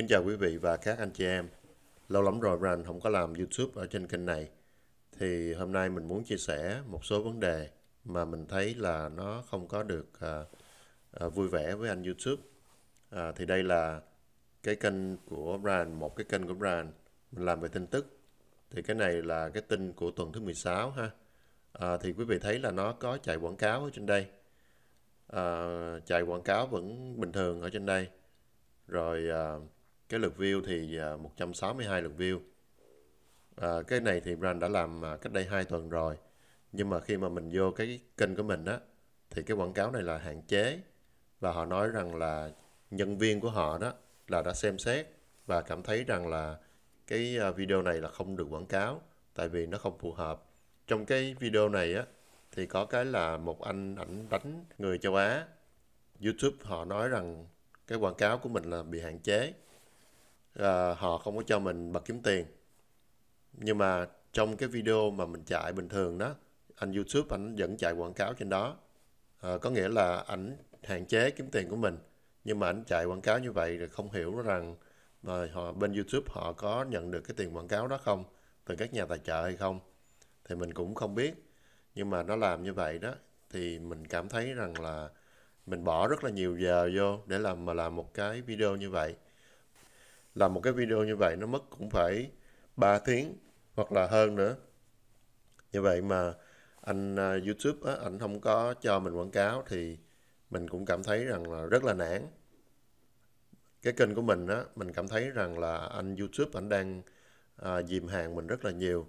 Kính chào quý vị và các anh chị em. Lâu lắm rồi brand không có làm YouTube ở trên kênh này. Thì hôm nay mình muốn chia sẻ một số vấn đề mà mình thấy là nó không có được à, à, vui vẻ với anh YouTube. À, thì đây là cái kênh của brand một cái kênh của brand Mình làm về tin tức. Thì cái này là cái tin của tuần thứ 16 ha. À, thì quý vị thấy là nó có chạy quảng cáo ở trên đây. À, chạy quảng cáo vẫn bình thường ở trên đây. Rồi... À, cái lượt view thì 162 à, lượt view à, cái này thì brand đã làm à, cách đây 2 tuần rồi nhưng mà khi mà mình vô cái kênh của mình á thì cái quảng cáo này là hạn chế và họ nói rằng là nhân viên của họ đó là đã xem xét và cảm thấy rằng là cái à, video này là không được quảng cáo tại vì nó không phù hợp trong cái video này á thì có cái là một anh ảnh đánh người châu Á YouTube họ nói rằng cái quảng cáo của mình là bị hạn chế à, họ không có cho mình bật kiếm tiền nhưng mà trong cái video mà mình chạy bình thường đó anh YouTube anh vẫn chạy quảng cáo trên đó à, có nghĩa là ảnh hạn chế kiếm tiền của mình nhưng mà ảnh chạy quảng cáo như vậy rồi không hiểu rằng mà ờ, họ bên YouTube họ có nhận được cái tiền quảng cáo đó không từ các nhà tài trợ hay không thì mình cũng không biết nhưng mà nó làm như vậy đó thì mình cảm thấy rằng là mình bỏ rất là nhiều giờ vô để làm mà làm một cái video như vậy làm một cái video như vậy nó mất cũng phải 3 tiếng hoặc là hơn nữa như vậy mà anh à, YouTube á, anh không có cho mình quảng cáo thì mình cũng cảm thấy rằng là rất là nản cái kênh của mình á mình cảm thấy rằng là anh YouTube anh đang à, dìm hàng mình rất là nhiều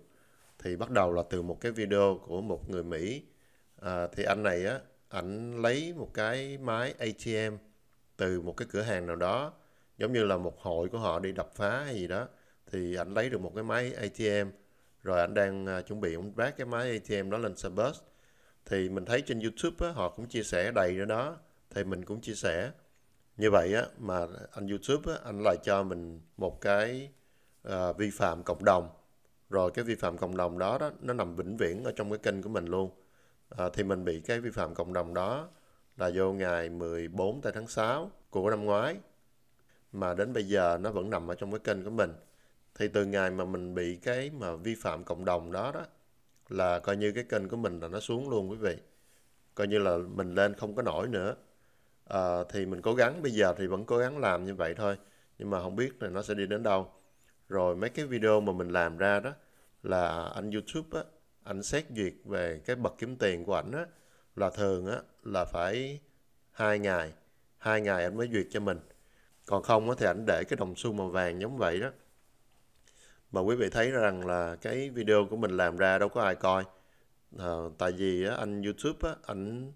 thì bắt đầu là từ một cái video của một người Mỹ à, thì anh này á ảnh lấy một cái máy ATM từ một cái cửa hàng nào đó giống như là một hội của họ đi đập phá hay gì đó thì ảnh lấy được một cái máy ATM rồi ảnh đang à, chuẩn bị ông bác cái máy ATM đó lên xe bus thì mình thấy trên YouTube á, họ cũng chia sẻ đầy ra đó thì mình cũng chia sẻ như vậy á, mà anh YouTube á, anh lại cho mình một cái uh, vi phạm cộng đồng rồi cái vi phạm cộng đồng đó, đó nó nằm vĩnh viễn ở trong cái kênh của mình luôn à, thì mình bị cái vi phạm cộng đồng đó là vô ngày 14 tây tháng 6 của năm ngoái mà đến bây giờ nó vẫn nằm ở trong cái kênh của mình thì từ ngày mà mình bị cái mà vi phạm cộng đồng đó đó là coi như cái kênh của mình là nó xuống luôn quý vị coi như là mình lên không có nổi nữa à, thì mình cố gắng bây giờ thì vẫn cố gắng làm như vậy thôi nhưng mà không biết là nó sẽ đi đến đâu rồi mấy cái video mà mình làm ra đó là anh YouTube á anh xét duyệt về cái bậc kiếm tiền của ảnh á là thường á là phải hai ngày hai ngày anh mới duyệt cho mình còn không thì ảnh để cái đồng xu màu vàng giống vậy đó mà quý vị thấy rằng là cái video của mình làm ra đâu có ai coi à, tại vì á, anh YouTube á, ảnh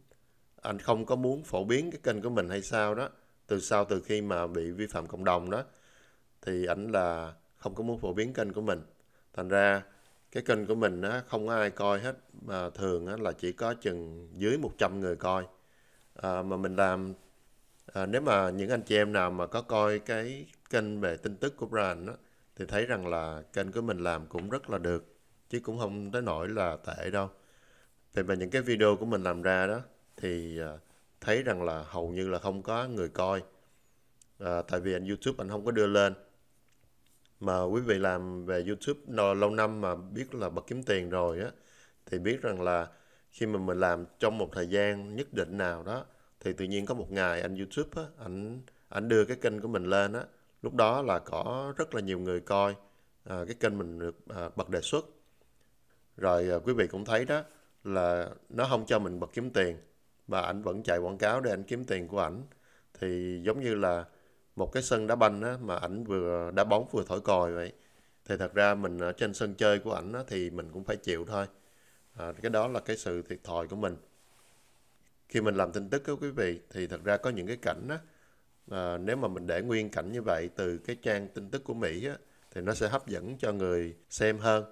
anh không có muốn phổ biến cái kênh của mình hay sao đó từ sau từ khi mà bị vi phạm cộng đồng đó thì ảnh là không có muốn phổ biến kênh của mình thành ra cái kênh của mình á, không ai coi hết mà thường á, là chỉ có chừng dưới 100 người coi à, mà mình làm à, nếu mà những anh chị em nào mà có coi cái kênh về tin tức của Brian đó, thì thấy rằng là kênh của mình làm cũng rất là được chứ cũng không tới nỗi là tệ đâu về mà những cái video của mình làm ra đó thì ờ, thấy rằng là hầu như là không có người coi à, tại vì anh YouTube anh không có đưa lên mà quý vị làm về YouTube lâu năm mà biết là bật kiếm tiền rồi á thì biết rằng là khi mà mình làm trong một thời gian nhất định nào đó thì tự nhiên có một ngày anh YouTube á, anh anh đưa cái kênh của mình lên á, lúc đó là có rất là nhiều người coi à, cái kênh mình được à, bật đề xuất. Rồi à, quý vị cũng thấy đó là nó không cho mình bật kiếm tiền và anh vẫn chạy quảng cáo để anh kiếm tiền của ảnh thì giống như là một cái sân đá banh á, mà ảnh vừa đá bóng vừa thổi còi vậy thì thật ra mình ở trên sân chơi của ảnh thì mình cũng phải chịu thôi à, cái đó là cái sự thiệt thòi của mình khi mình làm tin tức đó quý vị thì thật ra có những cái cảnh đó à, nếu mà mình để nguyên cảnh như vậy từ cái trang tin tức của Mỹ á thì nó sẽ hấp dẫn cho người xem hơn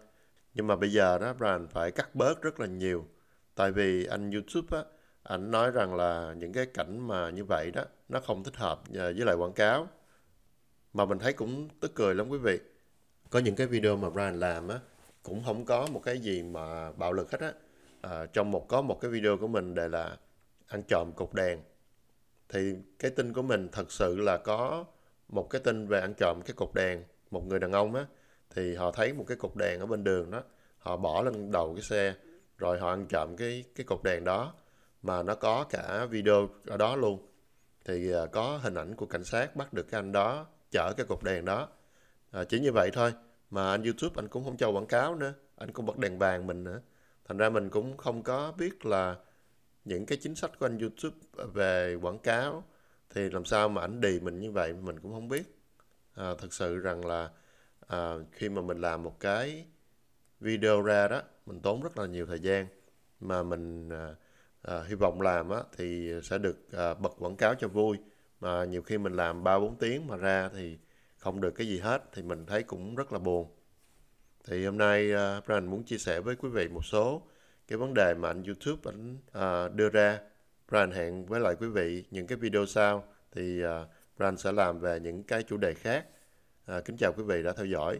nhưng mà bây giờ đó Brian phải cắt bớt rất là nhiều tại vì anh YouTube á anh nói rằng là những cái cảnh mà như vậy đó nó không thích hợp à, với lại quảng cáo mà mình thấy cũng tức cười lắm quý vị có những cái video mà Brian làm á cũng không có một cái gì mà bạo lực hết á à, trong một có một cái video của mình đề là ăn trộm cục đèn thì cái tin của mình thật sự là có một cái tin về ăn trộm cái cục đèn một người đàn ông á thì họ thấy một cái cục đèn ở bên đường đó họ bỏ lên đầu cái xe rồi họ ăn trộm cái cái cục đèn đó mà nó có cả video ở đó luôn thì à, có hình ảnh của cảnh sát bắt được cái anh đó chở cái cục đèn đó à, chỉ như vậy thôi mà anh YouTube anh cũng không cho quảng cáo nữa anh cũng bật đèn vàng mình nữa thành ra mình cũng không có biết là những cái chính sách của anh YouTube về quảng cáo thì làm sao mà ảnh đì mình như vậy mình cũng không biết à, thật sự rằng là à, khi mà mình làm một cái video ra đó mình tốn rất là nhiều thời gian mà mình à, à, hy vọng làm á, thì sẽ được à, bật quảng cáo cho vui mà nhiều khi mình làm 3-4 tiếng mà ra thì không được cái gì hết thì mình thấy cũng rất là buồn thì hôm nay à, Brian muốn chia sẻ với quý vị một số cái vấn đề mà anh YouTube anh à, đưa ra. Brian hẹn với lại quý vị những cái video sau thì à, Brian sẽ làm về những cái chủ đề khác. À, kính chào quý vị đã theo dõi.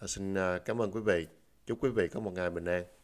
À, xin à, cảm ơn quý vị. Chúc quý vị có một ngày bình an.